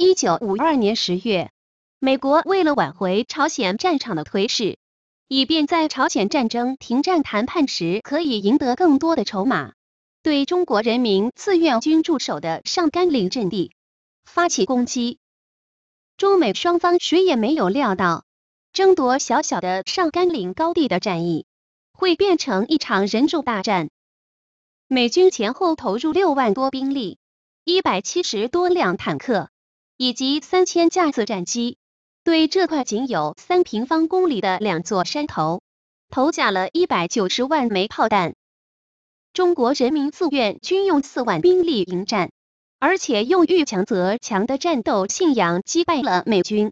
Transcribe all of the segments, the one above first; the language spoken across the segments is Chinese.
一九五二年十月，美国为了挽回朝鲜战场的颓势，以便在朝鲜战争停战谈判时可以赢得更多的筹码，对中国人民志愿军驻守的上甘岭阵地发起攻击。中美双方谁也没有料到，争夺小小的上甘岭高地的战役会变成一场人肉大战。美军前后投入六万多兵力，一百七十多辆坦克。以及三千架次战机，对这块仅有三平方公里的两座山头投下了一百九十万枚炮弹。中国人民自愿军用四万兵力迎战，而且用遇强则强的战斗信仰击败了美军。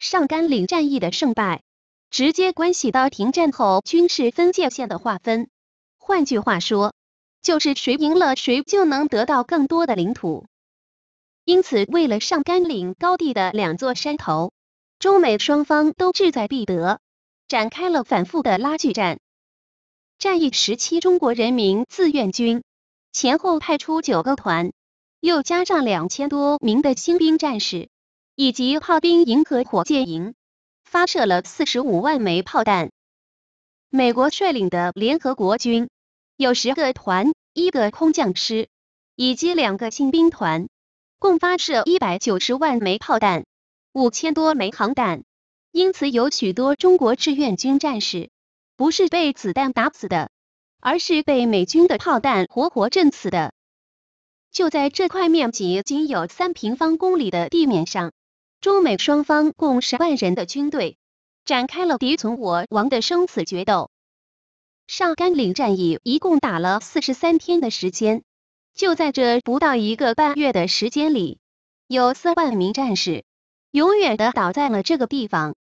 上甘岭战役的胜败，直接关系到停战后军事分界线的划分。换句话说，就是谁赢了，谁就能得到更多的领土。因此，为了上甘岭高地的两座山头，中美双方都志在必得，展开了反复的拉锯战。战役时期，中国人民志愿军前后派出九个团，又加上两千多名的新兵战士，以及炮兵营和火箭营，发射了四十五万枚炮弹。美国率领的联合国军有十个团、一个空降师，以及两个新兵团。共发射一百九十万枚炮弹，五千多枚航弹，因此有许多中国志愿军战士不是被子弹打死的，而是被美军的炮弹活活震死的。就在这块面积仅有三平方公里的地面上，中美双方共十万人的军队展开了敌存我亡的生死决斗。上甘岭战役一共打了四十三天的时间。就在这不到一个半月的时间里，有四万名战士永远的倒在了这个地方。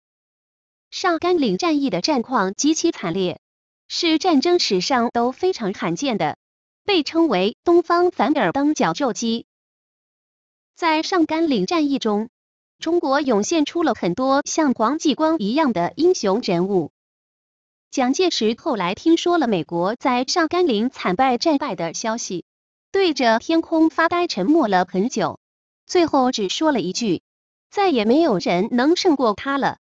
上甘岭战役的战况极其惨烈，是战争史上都非常罕见的，被称为“东方凡尔登绞肉机”。在上甘岭战役中，中国涌现出了很多像黄继光一样的英雄人物。蒋介石后来听说了美国在上甘岭惨败战败的消息。对着天空发呆，沉默了很久，最后只说了一句：“再也没有人能胜过他了。”